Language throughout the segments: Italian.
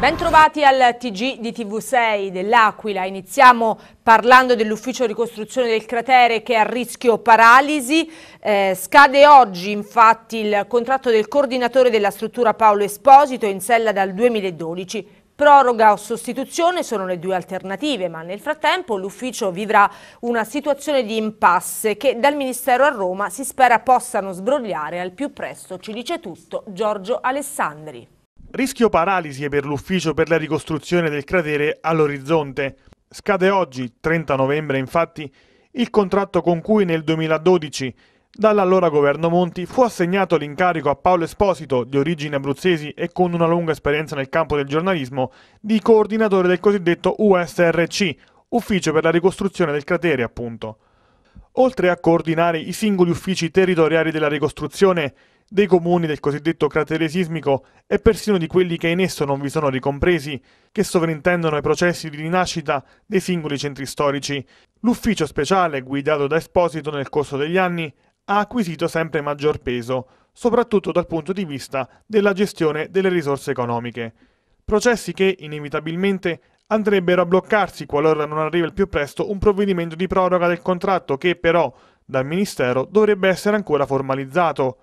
Bentrovati al TG di TV6 dell'Aquila. Iniziamo parlando dell'ufficio ricostruzione del cratere che è a rischio paralisi. Eh, scade oggi infatti il contratto del coordinatore della struttura Paolo Esposito in sella dal 2012. Proroga o sostituzione sono le due alternative, ma nel frattempo l'ufficio vivrà una situazione di impasse che dal Ministero a Roma si spera possano sbrogliare al più presto. Ci dice tutto Giorgio Alessandri. Rischio paralisi per l'ufficio per la ricostruzione del cratere all'orizzonte. Scade oggi, 30 novembre infatti, il contratto con cui nel 2012 dall'allora governo Monti fu assegnato l'incarico a Paolo Esposito, di origini abruzzesi e con una lunga esperienza nel campo del giornalismo, di coordinatore del cosiddetto USRC, Ufficio per la ricostruzione del cratere appunto. Oltre a coordinare i singoli uffici territoriali della ricostruzione, dei comuni del cosiddetto cratere sismico e persino di quelli che in esso non vi sono ricompresi, che sovrintendono ai processi di rinascita dei singoli centri storici. L'ufficio speciale, guidato da Esposito nel corso degli anni, ha acquisito sempre maggior peso, soprattutto dal punto di vista della gestione delle risorse economiche. Processi che, inevitabilmente, andrebbero a bloccarsi qualora non arrivi al più presto un provvedimento di proroga del contratto che però dal Ministero dovrebbe essere ancora formalizzato.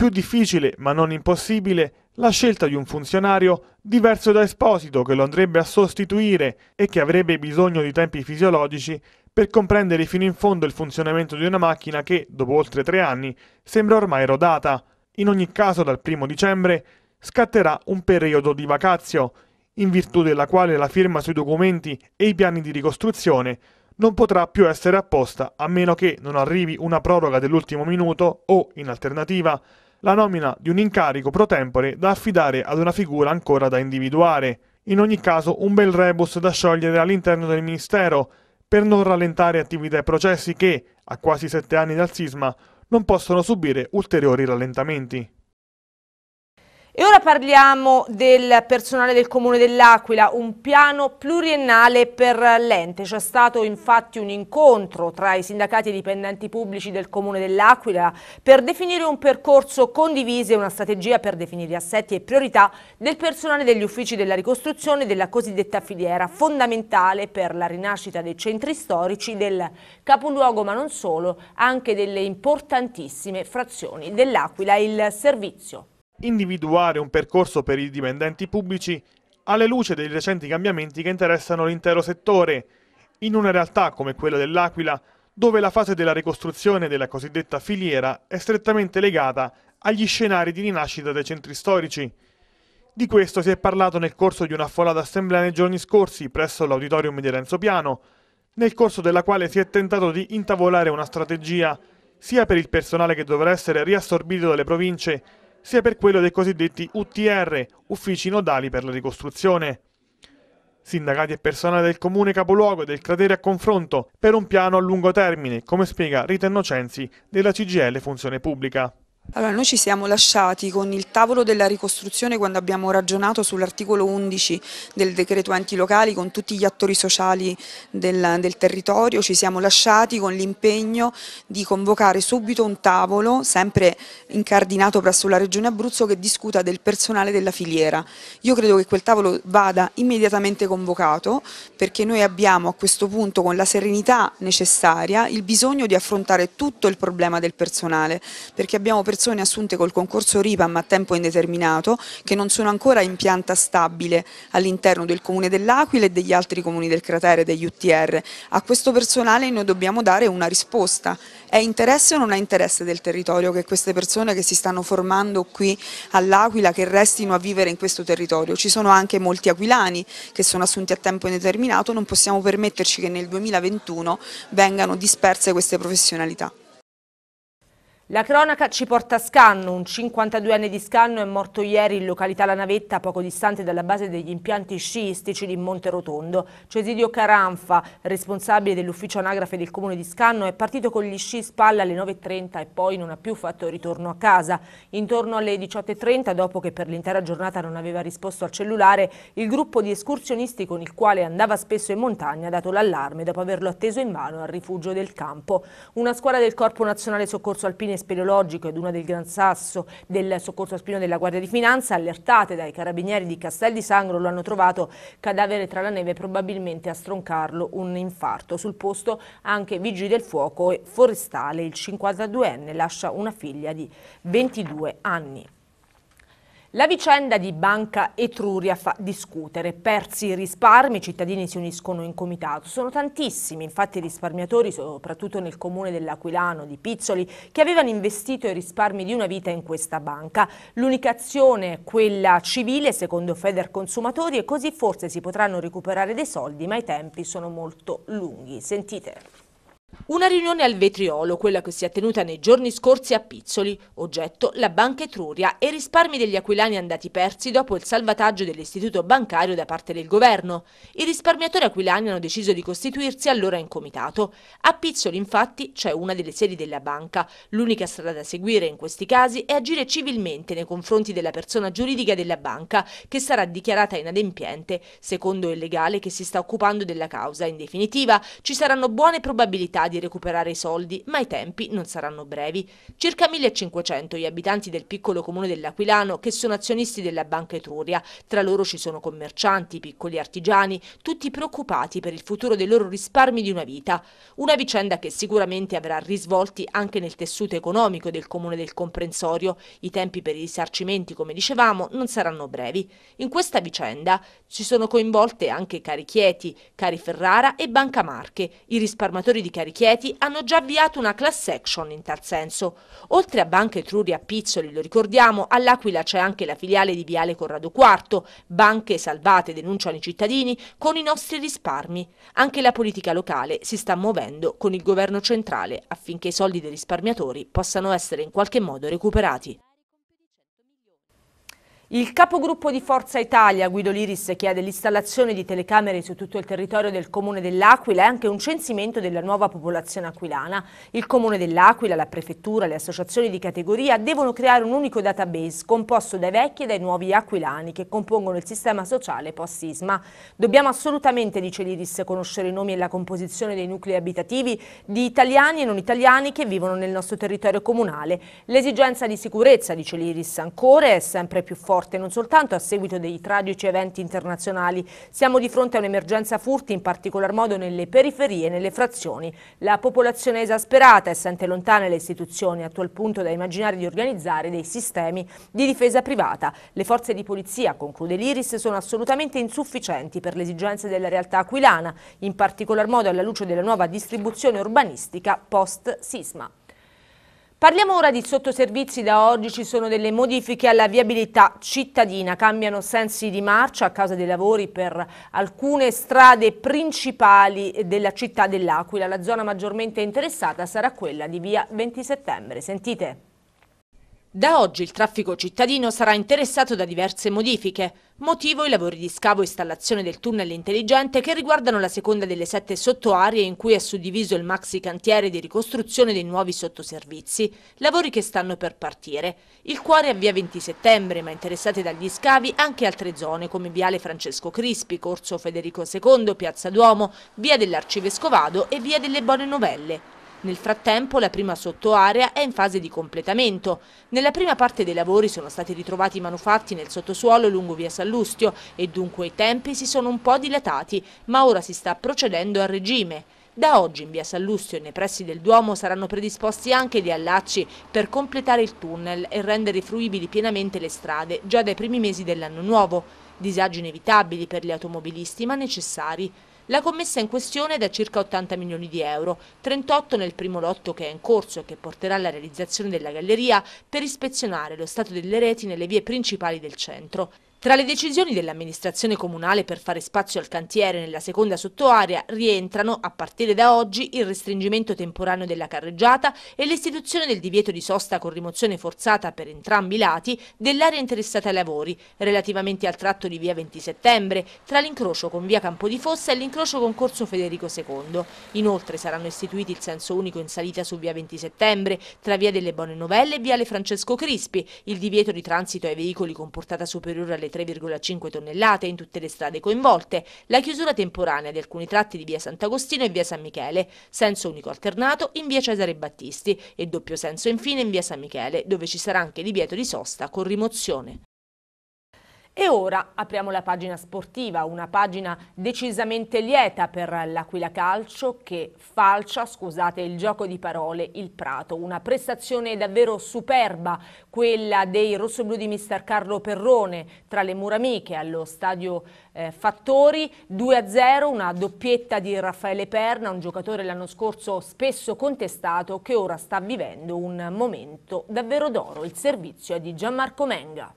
Più difficile, ma non impossibile, la scelta di un funzionario diverso da Esposito che lo andrebbe a sostituire e che avrebbe bisogno di tempi fisiologici per comprendere fino in fondo il funzionamento di una macchina che, dopo oltre tre anni, sembra ormai rodata. In ogni caso, dal primo dicembre scatterà un periodo di vacazio, in virtù della quale la firma sui documenti e i piani di ricostruzione non potrà più essere apposta a meno che non arrivi una proroga dell'ultimo minuto o, in alternativa, la nomina di un incarico pro tempore da affidare ad una figura ancora da individuare. In ogni caso un bel rebus da sciogliere all'interno del Ministero per non rallentare attività e processi che, a quasi sette anni dal sisma, non possono subire ulteriori rallentamenti. E ora parliamo del personale del Comune dell'Aquila, un piano pluriennale per l'ente. C'è stato infatti un incontro tra i sindacati e i dipendenti pubblici del Comune dell'Aquila per definire un percorso condiviso e una strategia per definire assetti e priorità del personale degli uffici della ricostruzione della cosiddetta filiera, fondamentale per la rinascita dei centri storici del capoluogo, ma non solo, anche delle importantissime frazioni dell'Aquila, il servizio individuare un percorso per i dipendenti pubblici alla luce dei recenti cambiamenti che interessano l'intero settore, in una realtà come quella dell'Aquila, dove la fase della ricostruzione della cosiddetta filiera è strettamente legata agli scenari di rinascita dei centri storici. Di questo si è parlato nel corso di una affollata assemblea nei giorni scorsi presso l'auditorium di Renzo Piano, nel corso della quale si è tentato di intavolare una strategia sia per il personale che dovrà essere riassorbito dalle province, sia per quello dei cosiddetti UTR, uffici nodali per la ricostruzione. Sindacati e personale del comune capoluogo e del cratere a confronto per un piano a lungo termine, come spiega Rita Innocenzi della CGL Funzione Pubblica. Allora, noi ci siamo lasciati con il tavolo della ricostruzione quando abbiamo ragionato sull'articolo 11 del decreto enti locali con tutti gli attori sociali del, del territorio, ci siamo lasciati con l'impegno di convocare subito un tavolo, sempre incardinato presso la Regione Abruzzo, che discuta del personale della filiera. Io credo che quel tavolo vada immediatamente convocato perché noi abbiamo a questo punto con la serenità necessaria il bisogno di affrontare tutto il problema del personale, perché abbiamo persone persone assunte col concorso RIPAM a tempo indeterminato che non sono ancora in pianta stabile all'interno del Comune dell'Aquila e degli altri comuni del cratere e degli UTR. A questo personale noi dobbiamo dare una risposta. È interesse o non è interesse del territorio che queste persone che si stanno formando qui all'Aquila che restino a vivere in questo territorio? Ci sono anche molti aquilani che sono assunti a tempo indeterminato, non possiamo permetterci che nel 2021 vengano disperse queste professionalità. La cronaca ci porta a Scanno, un 52enne di Scanno è morto ieri in località La Navetta, poco distante dalla base degli impianti sciistici di Monte Rotondo. Cesidio Caranfa, responsabile dell'ufficio anagrafe del comune di Scanno, è partito con gli sci spalla alle 9.30 e poi non ha più fatto ritorno a casa. Intorno alle 18.30, dopo che per l'intera giornata non aveva risposto al cellulare, il gruppo di escursionisti con il quale andava spesso in montagna ha dato l'allarme dopo averlo atteso in mano al rifugio del campo. Una squadra del Corpo Nazionale Soccorso Alpine speleologico ed una del Gran Sasso del soccorso a Spino della Guardia di Finanza, allertate dai carabinieri di Castel di Sangro, lo hanno trovato cadavere tra la neve, probabilmente a stroncarlo un infarto. Sul posto anche vigili del fuoco e forestale, il 52enne lascia una figlia di 22 anni. La vicenda di Banca Etruria fa discutere. Persi i risparmi, i cittadini si uniscono in comitato. Sono tantissimi, infatti, i risparmiatori, soprattutto nel comune dell'Aquilano di Pizzoli, che avevano investito i risparmi di una vita in questa banca. L'unica azione è quella civile, secondo Feder Consumatori, e così forse si potranno recuperare dei soldi, ma i tempi sono molto lunghi. Sentite. Una riunione al vetriolo, quella che si è tenuta nei giorni scorsi a Pizzoli, oggetto la Banca Etruria e risparmi degli aquilani andati persi dopo il salvataggio dell'istituto bancario da parte del governo. I risparmiatori aquilani hanno deciso di costituirsi allora in comitato. A Pizzoli infatti c'è una delle sedi della banca. L'unica strada da seguire in questi casi è agire civilmente nei confronti della persona giuridica della banca che sarà dichiarata inadempiente, secondo il legale che si sta occupando della causa. In definitiva ci saranno buone probabilità possibilità di recuperare i soldi, ma i tempi non saranno brevi. Circa 1500 gli abitanti del piccolo comune dell'Aquilano che sono azionisti della Banca Etruria. Tra loro ci sono commercianti, piccoli artigiani, tutti preoccupati per il futuro dei loro risparmi di una vita. Una vicenda che sicuramente avrà risvolti anche nel tessuto economico del comune del comprensorio. I tempi per i risarcimenti, come dicevamo, non saranno brevi. In questa vicenda ci sono coinvolte anche Cari Chieti, Cari Ferrara e Banca Marche. I risparmiatori di Cari Richieti hanno già avviato una class action in tal senso. Oltre a Banca Etruria a Pizzoli, lo ricordiamo, all'Aquila c'è anche la filiale di Viale Corrado IV. Banche salvate denunciano i cittadini con i nostri risparmi. Anche la politica locale si sta muovendo con il governo centrale affinché i soldi dei risparmiatori possano essere in qualche modo recuperati. Il capogruppo di Forza Italia, Guido Liris, chiede l'installazione di telecamere su tutto il territorio del comune dell'Aquila e anche un censimento della nuova popolazione aquilana. Il comune dell'Aquila, la prefettura, le associazioni di categoria devono creare un unico database composto dai vecchi e dai nuovi aquilani che compongono il sistema sociale post-sisma. Dobbiamo assolutamente, dice Liris, conoscere i nomi e la composizione dei nuclei abitativi di italiani e non italiani che vivono nel nostro territorio comunale. L'esigenza di sicurezza, dice Liris, ancora è sempre più forte forte non soltanto a seguito dei tragici eventi internazionali. Siamo di fronte a un'emergenza furti in particolar modo nelle periferie e nelle frazioni. La popolazione è esasperata e sente lontane le istituzioni a tal punto da immaginare di organizzare dei sistemi di difesa privata. Le forze di polizia, conclude l'Iris, sono assolutamente insufficienti per le esigenze della realtà aquilana, in particolar modo alla luce della nuova distribuzione urbanistica post-sisma. Parliamo ora di sottoservizi, da oggi ci sono delle modifiche alla viabilità cittadina, cambiano sensi di marcia a causa dei lavori per alcune strade principali della città dell'Aquila, la zona maggiormente interessata sarà quella di via 20 settembre, sentite. Da oggi il traffico cittadino sarà interessato da diverse modifiche. Motivo i lavori di scavo e installazione del tunnel intelligente che riguardano la seconda delle sette sottoaree in cui è suddiviso il maxi cantiere di ricostruzione dei nuovi sottoservizi, lavori che stanno per partire. Il cuore è a via 20 settembre, ma interessate dagli scavi anche altre zone come Viale Francesco Crispi, Corso Federico II, Piazza Duomo, Via dell'Arcivescovado e Via delle Buone Novelle. Nel frattempo la prima sottoarea è in fase di completamento. Nella prima parte dei lavori sono stati ritrovati i manufatti nel sottosuolo lungo via Sallustio e dunque i tempi si sono un po' dilatati, ma ora si sta procedendo a regime. Da oggi in via Sallustio e nei pressi del Duomo saranno predisposti anche gli allacci per completare il tunnel e rendere fruibili pienamente le strade già dai primi mesi dell'anno nuovo. Disagi inevitabili per gli automobilisti ma necessari. La commessa in questione è da circa 80 milioni di euro, 38 nel primo lotto che è in corso e che porterà alla realizzazione della galleria per ispezionare lo stato delle reti nelle vie principali del centro. Tra le decisioni dell'amministrazione comunale per fare spazio al cantiere nella seconda sottoarea rientrano, a partire da oggi, il restringimento temporaneo della carreggiata e l'istituzione del divieto di sosta con rimozione forzata per entrambi i lati dell'area interessata ai lavori, relativamente al tratto di via 20 settembre, tra l'incrocio con via Campo di Fossa e l'incrocio con Corso Federico II. Inoltre saranno istituiti il senso unico in salita su via 20 settembre, tra via delle Bonne Novelle e via Le Francesco Crispi, il divieto di transito ai veicoli con portata superiore alle le 3,5 tonnellate in tutte le strade coinvolte, la chiusura temporanea di alcuni tratti di via Sant'Agostino e via San Michele, senso unico alternato in via Cesare Battisti e doppio senso infine in via San Michele, dove ci sarà anche divieto di sosta con rimozione. E ora apriamo la pagina sportiva, una pagina decisamente lieta per l'Aquila Calcio che falcia, scusate il gioco di parole, il Prato. Una prestazione davvero superba, quella dei rossoblù di mister Carlo Perrone tra le muramiche allo stadio eh, Fattori. 2-0, una doppietta di Raffaele Perna, un giocatore l'anno scorso spesso contestato che ora sta vivendo un momento davvero d'oro. Il servizio è di Gianmarco Menga.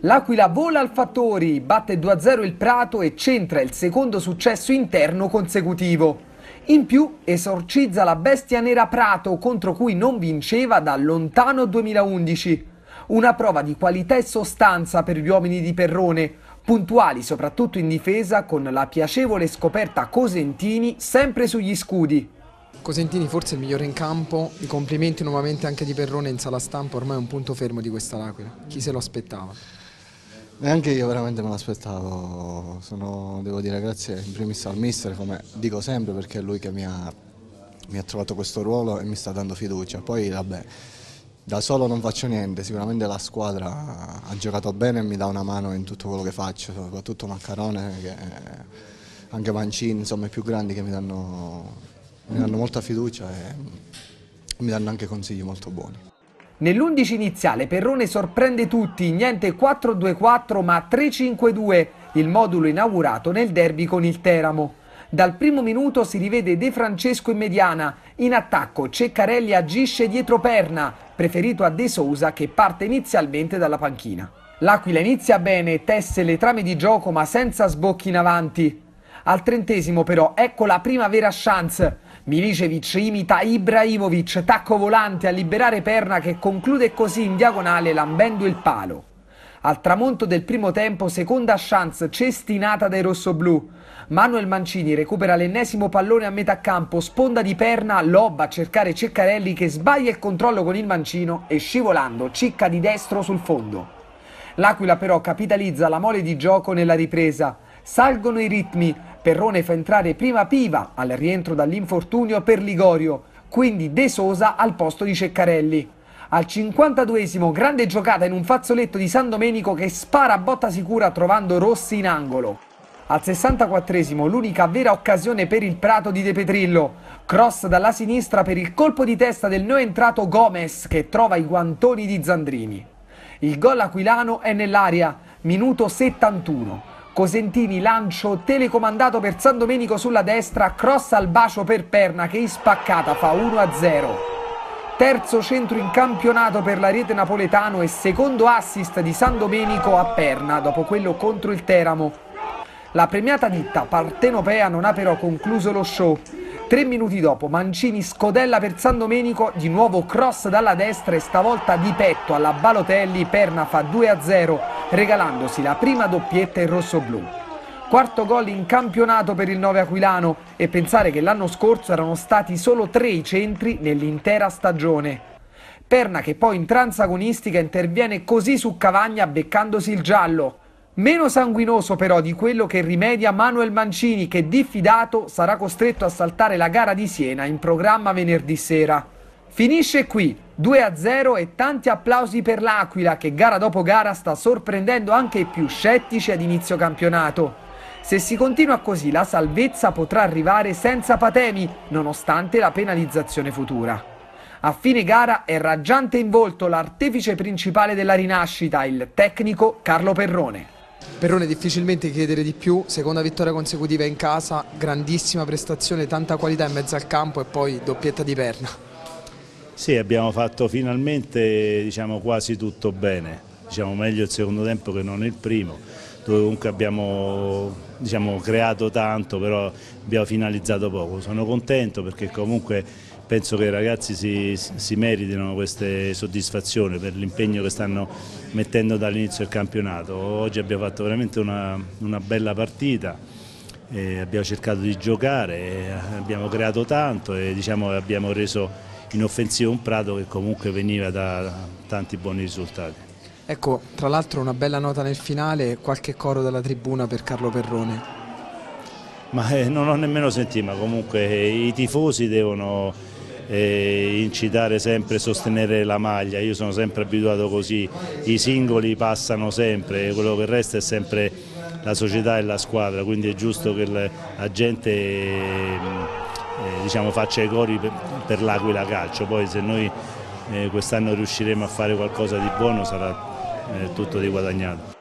L'Aquila vola al Fattori, batte 2-0 il Prato e centra il secondo successo interno consecutivo. In più esorcizza la bestia nera Prato contro cui non vinceva da lontano 2011. Una prova di qualità e sostanza per gli uomini di Perrone, puntuali soprattutto in difesa con la piacevole scoperta Cosentini sempre sugli scudi. Cosentini forse il migliore in campo, i complimenti nuovamente anche di Perrone in sala stampa, ormai è un punto fermo di questa L'Aquila, chi se lo aspettava. Neanche io veramente me l'aspettavo, Sono, devo dire grazie in primis al mister, come dico sempre perché è lui che mi ha, mi ha trovato questo ruolo e mi sta dando fiducia, poi vabbè da solo non faccio niente, sicuramente la squadra ha giocato bene e mi dà una mano in tutto quello che faccio, soprattutto Maccarone, che anche Mancini, insomma i più grandi che mi danno, mi danno molta fiducia e mi danno anche consigli molto buoni. Nell'11 iniziale Perrone sorprende tutti, niente 4-2-4 ma 3-5-2, il modulo inaugurato nel derby con il Teramo. Dal primo minuto si rivede De Francesco in mediana, in attacco Ceccarelli agisce dietro perna, preferito a De Sousa che parte inizialmente dalla panchina. L'Aquila inizia bene, tesse le trame di gioco ma senza sbocchi in avanti. Al trentesimo però, ecco la prima vera chance. Milicevic imita Ibrahimovic, tacco volante a liberare Perna che conclude così in diagonale lambendo il palo. Al tramonto del primo tempo, seconda chance cestinata dai rossoblù. Manuel Mancini recupera l'ennesimo pallone a metà campo, sponda di perna, lobba a cercare Ceccarelli che sbaglia il controllo con il mancino e scivolando cicca di destro sul fondo. L'Aquila però capitalizza la mole di gioco nella ripresa. Salgono i ritmi, Perrone fa entrare prima Piva al rientro dall'infortunio per Ligorio, quindi De Sosa al posto di Ceccarelli. Al 52esimo grande giocata in un fazzoletto di San Domenico che spara a botta sicura trovando Rossi in angolo. Al 64esimo l'unica vera occasione per il Prato di De Petrillo. Cross dalla sinistra per il colpo di testa del neoentrato Gomez che trova i guantoni di Zandrini. Il gol aquilano è nell'aria, minuto 71. Cosentini lancio telecomandato per San Domenico sulla destra, cross al bacio per Perna che in spaccata fa 1-0. Terzo centro in campionato per la rete napoletano e secondo assist di San Domenico a Perna dopo quello contro il Teramo. La premiata ditta partenopea non ha però concluso lo show. Tre minuti dopo Mancini scodella per San Domenico, di nuovo cross dalla destra e stavolta di petto alla Balotelli, Perna fa 2-0 regalandosi la prima doppietta in rosso-blu. Quarto gol in campionato per il 9 Aquilano e pensare che l'anno scorso erano stati solo tre i centri nell'intera stagione. Perna che poi in transagonistica interviene così su Cavagna beccandosi il giallo. Meno sanguinoso però di quello che rimedia Manuel Mancini che diffidato sarà costretto a saltare la gara di Siena in programma venerdì sera. Finisce qui 2 a 0 e tanti applausi per l'Aquila che gara dopo gara sta sorprendendo anche i più scettici ad inizio campionato. Se si continua così la salvezza potrà arrivare senza patemi, nonostante la penalizzazione futura. A fine gara è raggiante in volto l'artefice principale della rinascita, il tecnico Carlo Perrone. Perrone difficilmente chiedere di più, seconda vittoria consecutiva in casa, grandissima prestazione, tanta qualità in mezzo al campo e poi doppietta di perna. Sì, abbiamo fatto finalmente diciamo, quasi tutto bene, diciamo, meglio il secondo tempo che non il primo, dove comunque abbiamo diciamo, creato tanto, però abbiamo finalizzato poco. Sono contento perché comunque penso che i ragazzi si, si meritino queste soddisfazioni per l'impegno che stanno mettendo dall'inizio del campionato. Oggi abbiamo fatto veramente una, una bella partita. Eh, abbiamo cercato di giocare, eh, abbiamo creato tanto e diciamo, abbiamo reso in offensiva un Prato che comunque veniva da tanti buoni risultati. Ecco, tra l'altro una bella nota nel finale, qualche coro dalla tribuna per Carlo Perrone. Ma eh, non ho nemmeno sentito, ma comunque eh, i tifosi devono eh, incitare sempre, a sostenere la maglia, io sono sempre abituato così, i singoli passano sempre, quello che resta è sempre la società e la squadra, quindi è giusto che la gente eh, eh, diciamo, faccia i cori per, per l'Aquila Calcio, poi se noi eh, quest'anno riusciremo a fare qualcosa di buono sarà eh, tutto di guadagnato.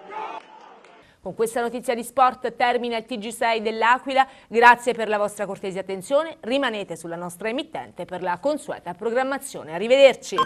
Con questa notizia di sport termina il TG6 dell'Aquila, grazie per la vostra cortese attenzione, rimanete sulla nostra emittente per la consueta programmazione, arrivederci!